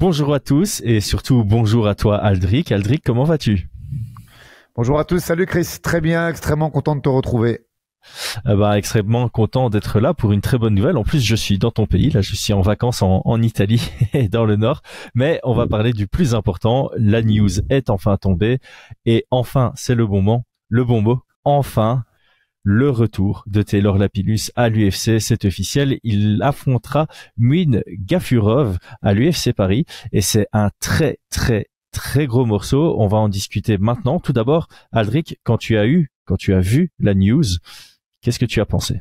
Bonjour à tous et surtout bonjour à toi Aldric. Aldric, comment vas-tu Bonjour à tous, salut Chris, très bien, extrêmement content de te retrouver. Euh, bah, extrêmement content d'être là pour une très bonne nouvelle. En plus, je suis dans ton pays, là, je suis en vacances en, en Italie et dans le Nord. Mais on va parler du plus important, la news est enfin tombée et enfin, c'est le bon moment, le bon mot. Enfin, le retour de Taylor Lapillus à l'UFC. C'est officiel, il affrontera Muin Gafurov à l'UFC Paris et c'est un très très très gros morceau. On va en discuter maintenant. Tout d'abord, Aldric, quand tu as eu, quand tu as vu la news, qu'est-ce que tu as pensé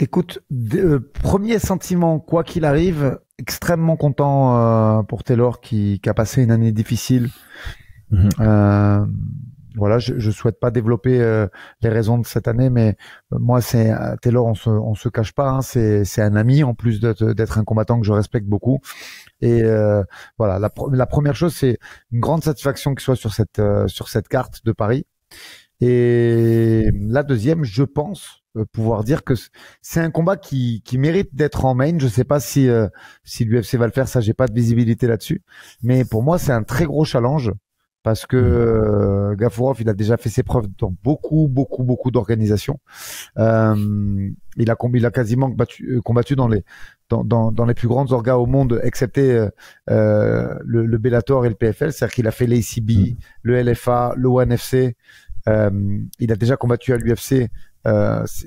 Écoute, euh, premier sentiment, quoi qu'il arrive, extrêmement content euh, pour Taylor qui, a passé une année difficile. Mhm. Euh, voilà, je, ne souhaite pas développer euh, les raisons de cette année, mais euh, moi, c'est euh, Taylor, on se, on se cache pas, hein, c'est un ami en plus d'être un combattant que je respecte beaucoup. Et voilà, la, première chose, c'est une grande satisfaction qu'il soit sur cette sur cette carte de Paris. Et la deuxième, je pense pouvoir dire que c'est un combat qui, qui mérite d'être en main. Je sais pas si si l'UFC va le faire, ça j'ai pas de visibilité là-dessus, mais pour moi, c'est un très gros challenge parce que mm. euh, il a déjà fait ses preuves dans beaucoup, beaucoup, beaucoup d'organisations. Euh, il a il a quasiment combattu, euh, combattu dans les dans, dans, les plus grandes orgas au monde, excepté euh, euh le, Bellator et le PFL. C'est-à-dire qu'il a fait l'ACB, mm. le LFA, le ONFC. Euh, il a déjà combattu à l'UFC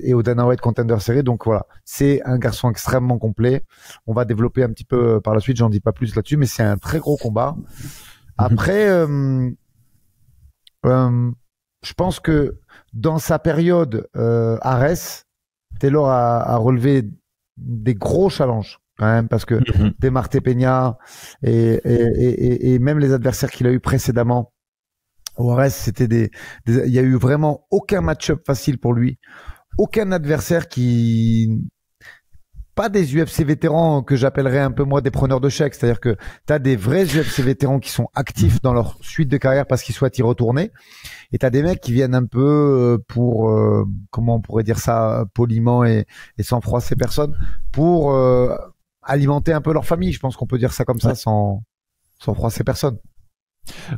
et au Dana White Contender Series. Donc voilà, c'est un garçon extrêmement complet. On va développer un petit peu par la suite. J'en dis pas plus là-dessus, mais c'est un très gros combat. Après, euh, euh, je pense que dans sa période euh, Arès, Taylor a, relevé des gros challenges quand même parce que mhm. Demarté Peña et, et, et, même les adversaires qu'il a eu précédemment au Arès, c'était des, il y a eu vraiment aucun match-up facile pour lui, aucun adversaire qui pas des UFC vétérans que j'appellerais un peu moi des preneurs de chèques, c'est-à-dire que tu as des vrais UFC vétérans qui sont actifs dans leur suite de carrière parce qu'ils souhaitent y retourner, et tu as des mecs qui viennent un peu euh, pour, euh, comment on pourrait dire ça poliment et, et sans froisser personne, pour euh, alimenter un peu leur famille, je pense qu'on peut dire ça comme ça sans, sans froisser personne.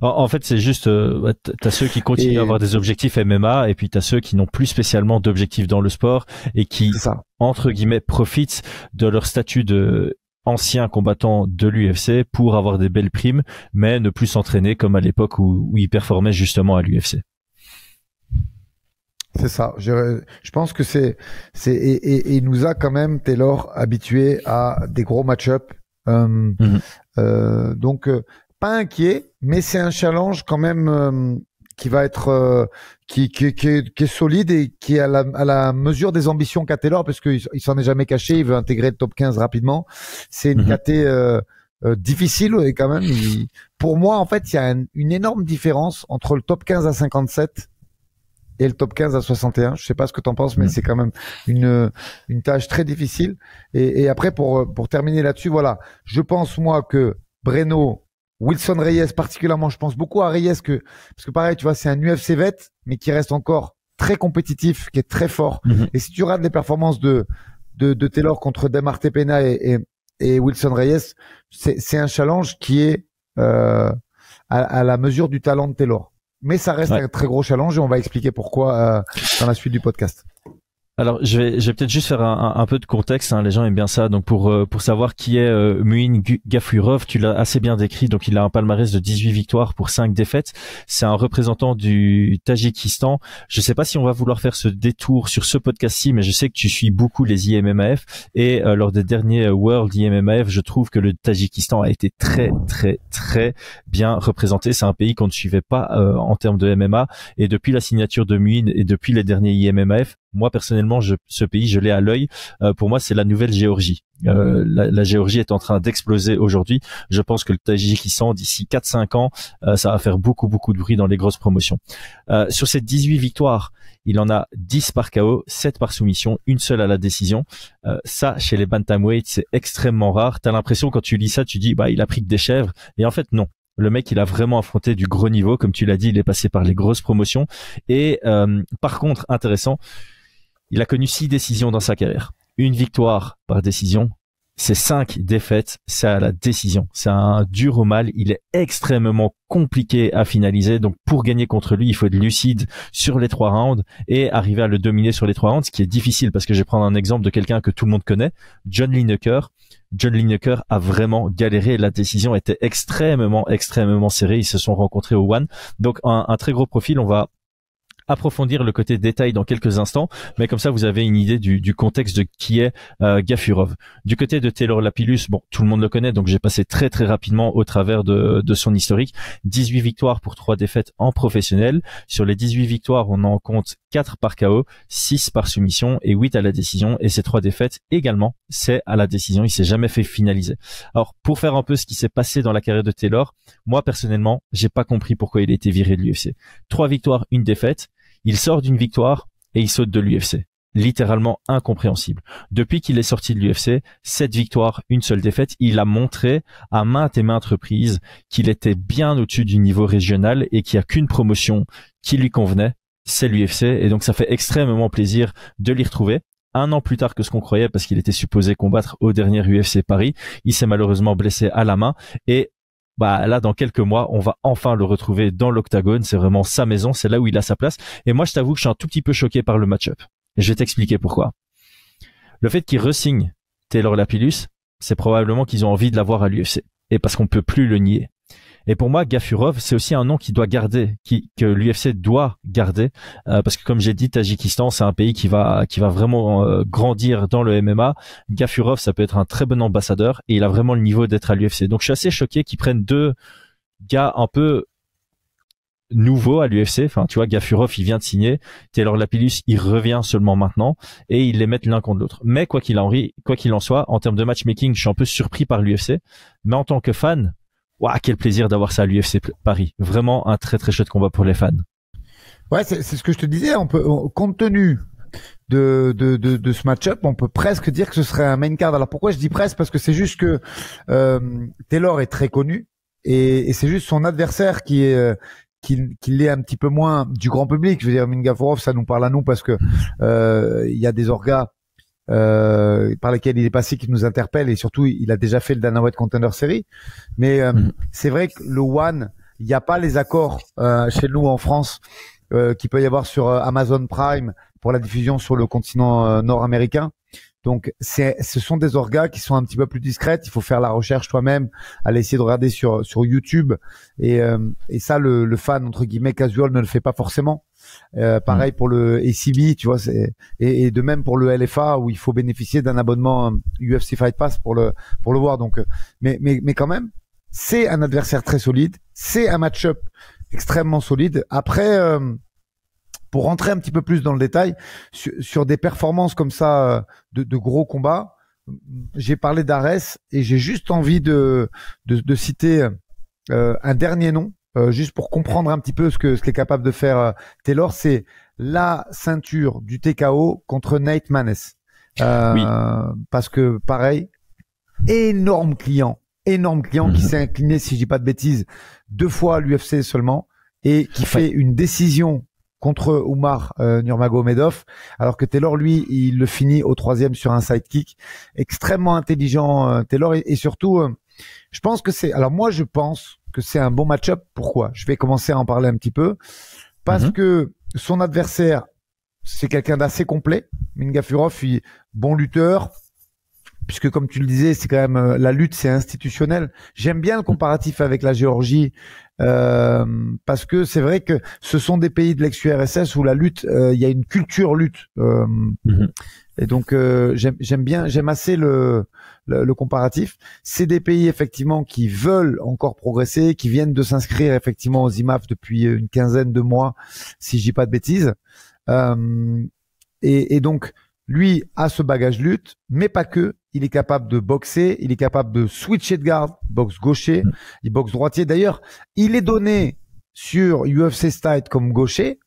En, fait, c'est juste, euh, tu as ceux qui continuent à avoir des objectifs MMA et puis tu ceux qui n'ont plus spécialement d'objectifs dans le sport et qui, entre guillemets, profitent de leur statut de ancien combattant de l'UFC pour avoir des belles primes, mais ne plus s'entraîner comme à l'époque où, ils performaient justement à l'UFC. C'est ça. Je, pense que c'est, c'est et, il nous a quand même Taylor habitué à des gros match-up. Euh, mhm. euh, donc pas inquiet, mais c'est un challenge quand même euh, qui va être euh, qui, qui, qui, est, qui, solide et qui est à la, à la mesure des ambitions qu'a Taylor parce qu'il s'en est jamais caché, il veut intégrer le top 15 rapidement. C'est une mhm. caté euh, difficile et quand même pour moi en fait il y a une énorme différence entre le top 15 à 57 et le top 15 à 61. Je sais pas ce que tu en penses, mais mhm. c'est quand même une, une tâche très difficile. Et, et après, pour, pour terminer là-dessus, voilà, je pense moi que Breno Wilson Reyes, particulièrement, je pense beaucoup à Reyes parce que pareil, tu vois, c'est un UFC vet, mais qui reste encore très compétitif, qui est très fort. Mhm. Et si tu regardes les performances de, de, Taylor contre Demar Pena et, et, Wilson Reyes, c'est un challenge qui est euh, à, la mesure du talent de Taylor. Mais ça reste un très gros challenge et on va expliquer pourquoi euh, dans la suite du podcast. Alors, je vais, peut-être juste faire un, peu de contexte. Hein. Les gens aiment bien ça. Donc, pour euh, pour savoir qui est euh, Muin Gafurov, tu l'as assez bien décrit. Donc, il a un palmarès de 18 victoires pour 5 défaites. C'est un représentant du Tadjikistan. Je sais pas si on va vouloir faire ce détour sur ce podcast-ci, mais je sais que tu suis beaucoup les IMMAF. Et euh, lors des derniers World IMMAF, je trouve que le Tadjikistan a été très, très, très bien représenté. C'est un pays qu'on ne suivait pas en termes de MMA. Et depuis la signature de Muin et depuis les derniers IMMAF, moi personnellement, ce pays, je l'ai à l'œil. Euh, pour moi, c'est la nouvelle Géorgie. Euh, la, Géorgie est en train d'exploser aujourd'hui. Je pense que le Tajikistan d'ici 4-5 ans, euh, ça va faire beaucoup, beaucoup de bruit dans les grosses promotions. sur ces 18 victoires, il en a 10 par KO, 7 par soumission, une seule à la décision. ça, chez les bantamweights, c'est extrêmement rare. T'as l'impression quand tu lis ça, tu dis, bah, il a pris que des chèvres. Et en fait, non le mec il a vraiment affronté du gros niveau comme tu l'as dit il est passé par les grosses promotions et par contre intéressant il a connu six décisions dans sa carrière. Une victoire par décision. C'est cinq défaites, c'est à la décision. C'est un dur au mal. Il est extrêmement compliqué à finaliser. Donc, pour gagner contre lui, il faut être lucide sur les trois rounds et arriver à le dominer sur les trois rounds, ce qui est difficile parce que je vais prendre un exemple de quelqu'un que tout le monde connaît, John Lineker. John Lineker a vraiment galéré. La décision était extrêmement, extrêmement serrée. Ils se sont rencontrés au One. Donc, un très gros profil. On va approfondir le côté détail dans quelques instants, mais comme ça vous avez une idée du, contexte de qui est euh, Gafurov. Du côté de Taylor Lapillus, bon, tout le monde le connaît, donc j'ai passé très très rapidement au travers de, son historique. 18 victoires pour 3 défaites en professionnel. Sur les 18 victoires, on en compte 4 par KO, 6 par soumission et 8 à la décision. Et ces 3 défaites également, c'est à la décision. Il s'est jamais fait finaliser. Alors, pour faire un peu ce qui s'est passé dans la carrière de Taylor, moi personnellement, j'ai pas compris pourquoi il a été viré de l'UFC. 3 victoires, une défaite. Il sort d'une victoire et il saute de l'UFC. Littéralement incompréhensible. Depuis qu'il est sorti de l'UFC, cette victoire, une seule défaite, il a montré à maintes et maintes reprises qu'il était bien au-dessus du niveau régional et qu'il n'y a qu'une promotion qui lui convenait, c'est l'UFC. Et donc ça fait extrêmement plaisir de l'y retrouver un an plus tard que ce qu'on croyait parce qu'il était supposé combattre au dernier UFC Paris. Il s'est malheureusement blessé à la main et bah là dans quelques mois on va enfin le retrouver dans l'octagone c'est vraiment sa maison c'est là où il a sa place et moi je t'avoue que je suis un tout petit peu choqué par le match-up je vais t'expliquer pourquoi le fait qu'il resigne Taylor Lapillus c'est probablement qu'ils ont envie de l'avoir à l'UFC et parce qu'on peut plus le nier et pour moi, Gafurov, c'est aussi un nom qui doit garder, que l'UFC doit garder, euh, parce que comme j'ai dit, Tajikistan, c'est un pays qui va, qui va vraiment euh, grandir dans le MMA. Gafurov, ça peut être un très bon ambassadeur et il a vraiment le niveau d'être à l'UFC. Donc, je suis assez choqué qu'ils prennent deux gars un peu nouveaux à l'UFC. Enfin, tu vois, Gafurov, il vient de signer. Taylor Lapillus, il revient seulement maintenant et ils les mettent l'un contre l'autre. Mais quoi en, quoi qu'il en soit, en termes de matchmaking, je suis un peu surpris par l'UFC. Mais en tant que fan, Waouh, quel plaisir d'avoir ça à l'UFC Paris. Vraiment un très très chouette combat pour les fans. Ouais, c'est ce que je te disais. On peut, compte tenu de, de, de, ce match-up, on peut presque dire que ce serait un main card. Alors pourquoi je dis presque Parce que c'est juste que euh, Taylor est très connu et, c'est juste son adversaire qui est euh, qui l'est un petit peu moins du grand public. Je veux dire, Mingaforov, ça nous parle à nous parce que euh, il y a des orgas euh, par lesquels il est passé qui nous interpelle et surtout il a déjà fait le Dana White Contender Series. Mais euh, mhm. c'est vrai que le One, il n'y a pas les accords euh, chez nous en France qui peut y avoir sur Amazon Prime pour la diffusion sur le continent nord-américain. Donc c'est ce sont des orgas qui sont un petit peu plus discrètes. Il faut faire la recherche toi-même, aller essayer de regarder sur sur YouTube et, et ça le, le fan entre guillemets casual ne le fait pas forcément. Euh, pareil mm. pour le ACB, tu vois, c'est, et, et, de même pour le LFA où il faut bénéficier d'un abonnement UFC euh, Fight Pass pour le pour le voir. Donc, euh, mais mais mais quand même, c'est un adversaire très solide, c'est un match-up extrêmement solide. Après. pour rentrer un petit peu plus dans le détail sur, des performances comme ça de, de gros combats, mm, j'ai parlé d'Ares et j'ai juste envie de, de, de citer un dernier nom euh, juste pour comprendre un petit peu ce que ce qu'est capable de faire euh, Taylor, c'est la ceinture du TKO contre Nate Maness, euh, Parce que pareil, énorme client, énorme client qui mhm. s'est incliné, si je dis pas de bêtises, deux fois à l'UFC seulement et qui fait une décision contre Oumar Nurmagomedov, alors que Taylor, lui, il le finit au troisième sur un sidekick. Extrêmement intelligent, Taylor, et, surtout, je pense que c'est. Alors moi, je pense que c'est un bon match-up. Pourquoi Je vais commencer à en parler un petit peu parce mhm. que son adversaire, c'est quelqu'un d'assez complet. Mingafurov, bon lutteur, puisque comme tu le disais, c'est quand même euh, la lutte, c'est institutionnel. J'aime bien le comparatif avec la Géorgie euh, parce que c'est vrai que ce sont des pays de l'ex-URSS où la lutte, euh, il y a une culture lutte. Euh, mhm. Et donc euh, j'aime bien, j'aime assez le, le, comparatif. C'est des pays effectivement qui veulent encore progresser, qui viennent de s'inscrire effectivement aux IMAF depuis une quinzaine de mois, si je dis pas de bêtises. Et, et donc lui a ce bagage lutte, mais pas que il est capable de boxer, il est capable de switcher de garde, boxe gaucher, mm. il boxe droitier. D'ailleurs, il est donné sur UFC Style comme gaucher,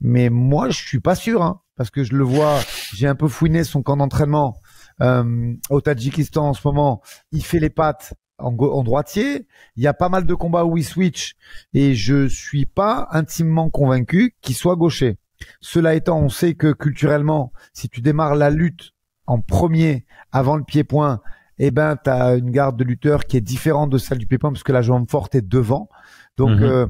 mais moi je suis pas sûr, hein, parce que je le vois, j'ai un peu fouiné son camp d'entraînement euh, au Tadjikistan en ce moment. Il fait les pattes en, en, droitier. Il y a pas mal de combats où il switch, et je suis pas intimement convaincu qu'il soit gaucher. Cela étant, on sait que culturellement, si tu démarres la lutte en premier avant le pied-point, eh ben, tu as une garde de lutteur qui est différente de celle du pied-point parce que la jambe forte est devant. Donc, mhm. euh,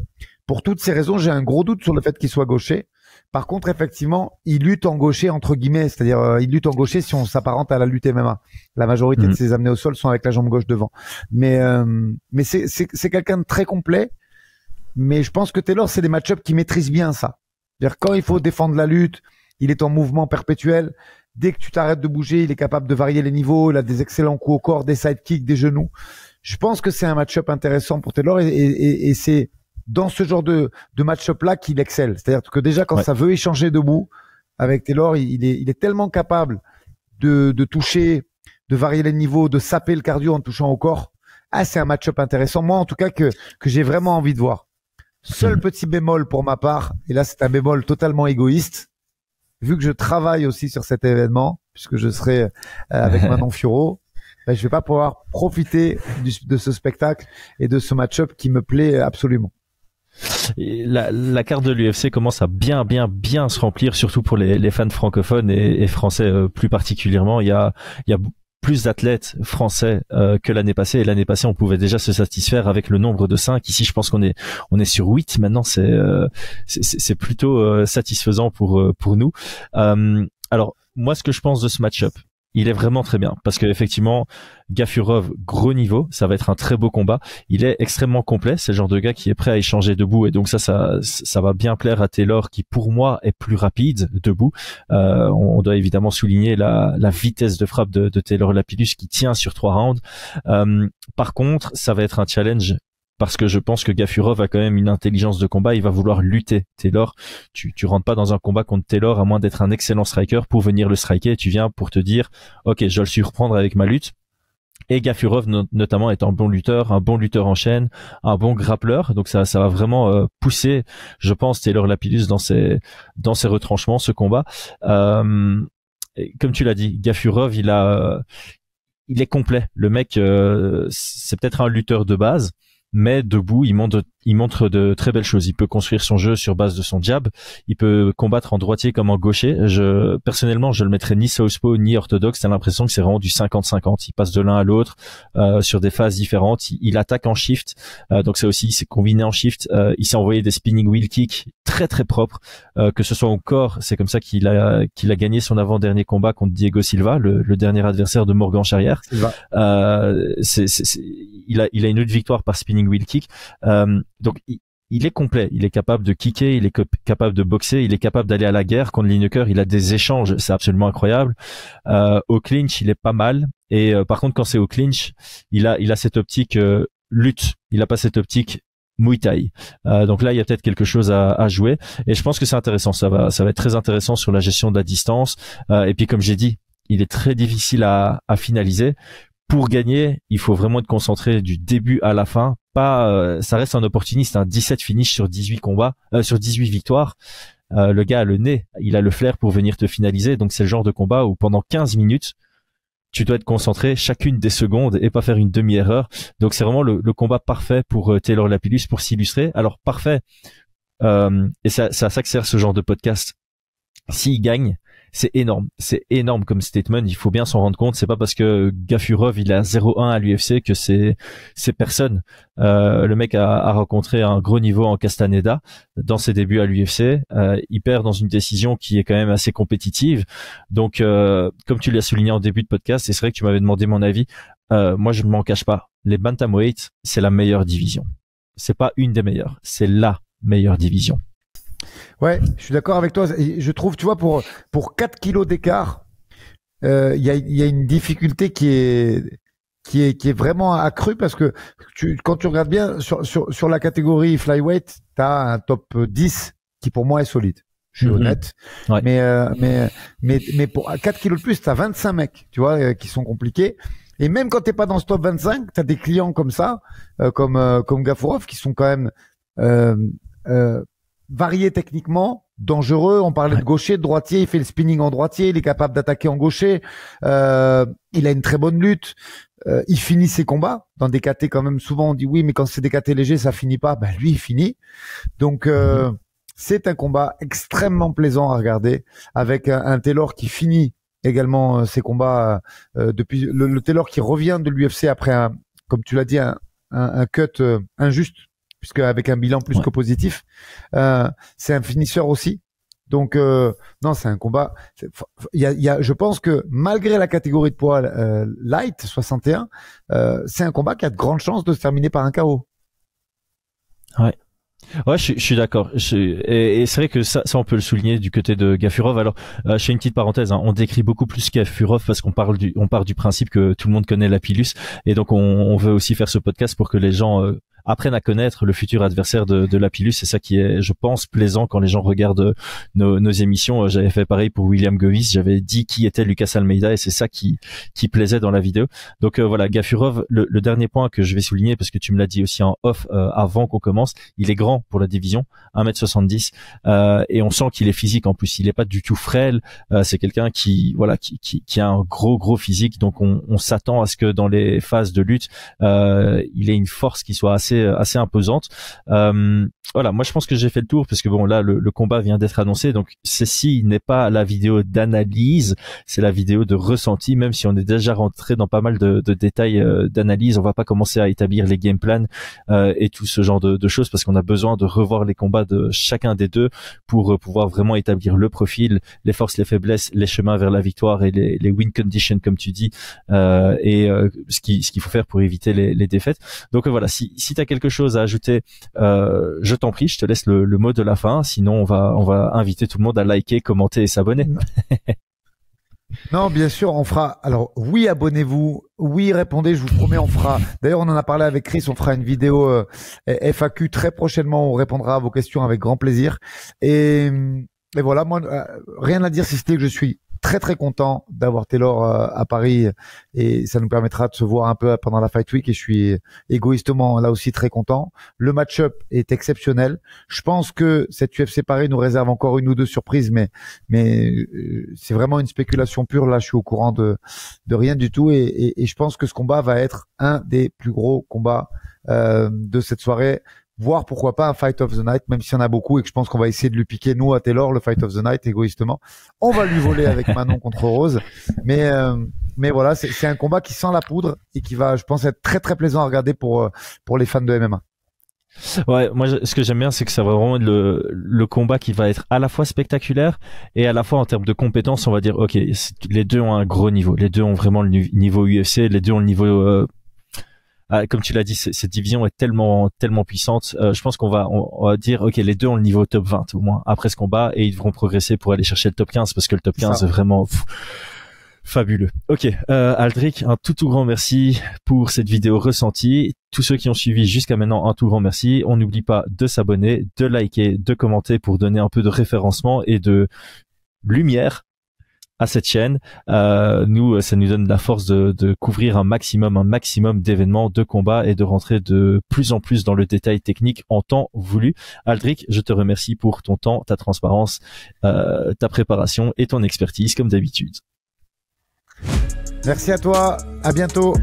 pour toutes ces raisons, j'ai un gros doute sur le fait qu'il soit gaucher. Par contre, effectivement, il lutte en gaucher entre guillemets, c'est-à-dire euh, il lutte en gaucher si on s'apparente à la lutte MMA. La majorité mhm. de ses amenés au sol sont avec la jambe gauche devant. Mais euh, mais c'est quelqu'un de très complet. Mais je pense que Taylor, c'est des match-ups qui maîtrisent bien ça. cest dire quand il faut défendre la lutte, il est en mouvement perpétuel dès que tu t'arrêtes de bouger, il est capable de varier les niveaux. Il a des excellents coups au corps, des sidekicks, des genoux. Je pense que c'est un match-up intéressant pour Taylor et, c'est dans ce genre de, match-up-là qu'il excelle. C'est-à-dire que déjà, quand ça veut échanger debout avec Taylor, il est, tellement capable de, toucher, de varier les niveaux, de saper le cardio en touchant au corps. Ah, c'est un match-up intéressant. Moi, en tout cas, que j'ai vraiment envie de voir. Seul mm-hmm. petit bémol pour ma part, et là c'est un bémol totalement égoïste, vu que je travaille aussi sur cet événement, puisque je serai euh, avec Manon Furo, ben, je vais pas pouvoir profiter du, de ce spectacle et de ce match-up qui me plaît absolument. Et la, la, carte de l'UFC commence à bien, bien, bien se remplir, surtout pour les, les fans francophones et, et français euh, plus particulièrement. Il y a, il y a plus d'athlètes français euh, que l'année passée. Et l'année passée, on pouvait déjà se satisfaire avec le nombre de cinq. Ici, je pense qu'on est on est sur 8. Maintenant, euh, c'est c'est plutôt euh, satisfaisant pour pour nous. alors moi, ce que je pense de ce match-up, il est vraiment très bien parce que effectivement Gafurov gros niveau ça va être un très beau combat il est extrêmement complet c'est le genre de gars qui est prêt à échanger debout et donc ça ça va bien plaire à Taylor qui pour moi est plus rapide debout euh, on, doit évidemment souligner la, vitesse de frappe de, de Taylor Lapidus qui tient sur trois rounds euh, par contre ça va être un challenge parce que je pense que Gafurov a quand même une intelligence de combat, il va vouloir lutter. Taylor, tu, tu rentres pas dans un combat contre Taylor à moins d'être un excellent striker pour venir le striker, tu viens pour te dire, ok, je vais le surprendre avec ma lutte. Et Gafurov notamment est un bon lutteur, un bon lutteur en chaîne, un bon grappleur. Donc ça, ça va vraiment euh, pousser, je pense, Taylor Lapidus dans ses dans ses retranchements, ce combat. Euh, comme tu l'as dit, Gafurov, il a, il est complet. Le mec, euh, c'est peut-être un lutteur de base, mais debout, il montre, il montre de très belles choses. Il peut construire son jeu sur base de son jab, il peut combattre en droitier comme en gaucher. Je, personnellement, je le mettrais ni southpaw ni orthodoxe. T'as l'impression que c'est vraiment du 50-50. Il passe de l'un à l'autre euh, sur des phases différentes. Il, attaque en shift, euh, donc ça aussi, c'est combiné en shift. Euh, il s'est envoyé des spinning wheel kicks très très propres, que ce soit au corps. C'est comme ça qu'il a qu'il a gagné son avant-dernier combat contre Diego Silva, le, dernier adversaire de Morgan Charrière. c'est, il a il a une autre victoire par spinning spinning wheel kick. Euh, donc il, est complet, il est capable de kicker, il est capable de boxer, il est capable d'aller à la guerre contre Lineker, il a des échanges, c'est absolument incroyable. Euh, au clinch, il est pas mal, et euh, par contre quand c'est au clinch, il a, il a cette optique euh, lutte, il a pas cette optique Muay Thai. donc là, il y a peut-être quelque chose à, à, jouer, et je pense que c'est intéressant, ça va, ça va être très intéressant sur la gestion de la distance, et puis comme j'ai dit, il est très difficile à, à finaliser pour gagner, il faut vraiment être concentré du début à la fin euh, ça reste un opportuniste. un 17 finish sur 18 combats, euh, sur 18 victoires. Euh, le gars a le nez, il a le flair pour venir te finaliser. Donc c'est le genre de combat où pendant 15 minutes, tu dois être concentré chacune des secondes et pas faire une demi-erreur. Donc c'est vraiment le, combat parfait pour Taylor Lapillus pour s'illustrer. Alors parfait, et ça, ça, ça ce genre de podcast. S'il gagne, c'est énorme. C'est énorme comme statement. Il faut bien s'en rendre compte. C'est pas parce que Gafurov il a 0-1 à l'UFC que c'est c'est personne. Euh, le mec a, a, rencontré un gros niveau en Castaneda dans ses débuts à l'UFC. Euh, il perd dans une décision qui est quand même assez compétitive. Donc, euh, comme tu l'as souligné en début de podcast, et c'est vrai que tu m'avais demandé mon avis. Euh, moi, je ne m'en cache pas. Les bantamweight, c'est la meilleure division. C'est pas une des meilleures. C'est la meilleure division. Ouais, je suis d'accord avec toi. Je trouve, tu vois, pour, pour 4 kilos d'écart, euh, il y, a, y, a, une difficulté qui est, qui est, qui est vraiment accrue parce que tu, quand tu regardes bien sur, sur, sur la catégorie flyweight, tu as un top 10 qui pour moi est solide. Je suis mhm. honnête. Mais, euh, mais, mais, mais pour 4 kilos de plus, tu as 25 mecs, tu vois, euh, qui sont compliqués. Et même quand t'es pas dans ce top 25, tu as des clients comme ça, comme, comme Gafurov, qui sont quand même varié techniquement, dangereux. On parlait de gaucher, de droitier. Il fait le spinning en droitier. Il est capable d'attaquer en gaucher. Euh, il a une très bonne lutte. Euh, il finit ses combats dans des KT quand même. Souvent on dit oui, mais quand c'est des KT légers, ça finit pas. Ben lui, il finit. Donc euh, mhm. c'est un combat extrêmement plaisant à regarder avec un, Taylor qui finit également ses combats depuis le, Taylor qui revient de l'UFC après un, comme tu l'as dit, un cut injuste Puisqu'avec avec un bilan plus que positif, euh, c'est un finisseur aussi. Donc euh, non, c'est un combat. Il y a, y a, je pense que malgré la catégorie de poids euh, light 61, euh, c'est un combat qui a de grandes chances de se terminer par un KO. Ouais. Ouais, je, suis d'accord. Et, et c'est vrai que ça, ça, on peut le souligner du côté de Gafurov. Alors, euh, je fais une petite parenthèse. Hein. on décrit beaucoup plus Gafurov parce qu'on parle du, on part du principe que tout le monde connaît la pilus, et donc on, on, veut aussi faire ce podcast pour que les gens euh, apprennent à connaître le futur adversaire de, de la C'est ça qui est, je pense, plaisant quand les gens regardent euh, nos, émissions. Euh, j'avais fait pareil pour William Govis. J'avais dit qui était Lucas Almeida et c'est ça qui, qui plaisait dans la vidéo. Donc euh, voilà, Gafurov, le, dernier point que je vais souligner parce que tu me l'as dit aussi en off avant qu'on commence, il est grand pour la division, 1m70 euh, et on sent qu'il est physique en plus. Il est pas du tout frêle. c'est quelqu'un qui voilà qui, qui, a un gros gros physique. Donc on, on s'attend à ce que dans les phases de lutte, il ait une force qui soit assez euh, assez imposante. Euh, voilà, moi je pense que j'ai fait le tour parce que bon là le, combat vient d'être annoncé, donc ceci n'est pas la vidéo d'analyse, c'est la vidéo de ressenti. Même si on est déjà rentré dans pas mal de, détails euh, d'analyse, on va pas commencer à établir les game plans et tout ce genre de, choses parce qu'on a besoin de revoir les combats de chacun des deux pour pouvoir vraiment établir le profil, les forces, les faiblesses, les chemins vers la victoire et les, win conditions comme tu dis et ce qui ce qu'il faut faire pour éviter les, défaites. Donc voilà, si si t'as quelque chose à ajouter, euh, je t'en prie, je te laisse le, mot de la fin. Sinon, on va, on va inviter tout le monde à liker, commenter et s'abonner. Non, bien sûr, on fera. Alors oui, abonnez-vous. Oui, répondez. Je vous promets, on fera. D'ailleurs, on en a parlé avec Chris. On fera une vidéo euh, FAQ très prochainement. On répondra à vos questions avec grand plaisir. Et, voilà, moi, euh, rien à dire si c'était que je suis très très content d'avoir Taylor euh, à Paris et ça nous permettra de se voir un peu pendant la Fight Week et je suis égoïstement là aussi très content. Le match-up est exceptionnel. Je pense que cette UFC Paris nous réserve encore une ou deux surprises, mais mais euh, c'est vraiment une spéculation pure. Là, je suis au courant de de rien du tout et, et, et je pense que ce combat va être un des plus gros combats euh, de cette soirée voir pourquoi pas un Fight of the Night, même s'il y en a beaucoup et que je pense qu'on va essayer de lui piquer, nous, à Taylor, le Fight of the Night, égoïstement. On va lui voler avec Manon contre Rose. Mais, euh, mais voilà, c'est un combat qui sent la poudre et qui va, je pense, être très très plaisant à regarder pour, euh, pour les fans de MMA. Ouais, moi ce que j'aime bien c'est que ça va vraiment être le, le combat qui va être à la fois spectaculaire et à la fois en termes de compétences on va dire ok les deux ont un gros niveau, les deux ont vraiment le niveau UFC, les deux ont le niveau euh, ah, comme tu l'as dit, cette division est tellement tellement puissante. Euh, je pense qu'on va, on, va dire, ok, les deux ont le niveau top 20 au moins après ce combat et ils devront progresser pour aller chercher le top 15 parce que le top 15 est vraiment. Fabuleux. Ok, euh, Aldric, un tout tout grand merci pour cette vidéo ressentie. Tous ceux qui ont suivi jusqu'à maintenant, un tout grand merci. On n'oublie pas de s'abonner, de liker, de commenter pour donner un peu de référencement et de lumière à cette chaîne. Euh, nous, ça nous donne la force de, couvrir un maximum, un maximum d'événements, de combats et de rentrer de plus en plus dans le détail technique en temps voulu. Aldric, je te remercie pour ton temps, ta transparence, euh, ta préparation et ton expertise comme d'habitude. Merci à toi. À bientôt.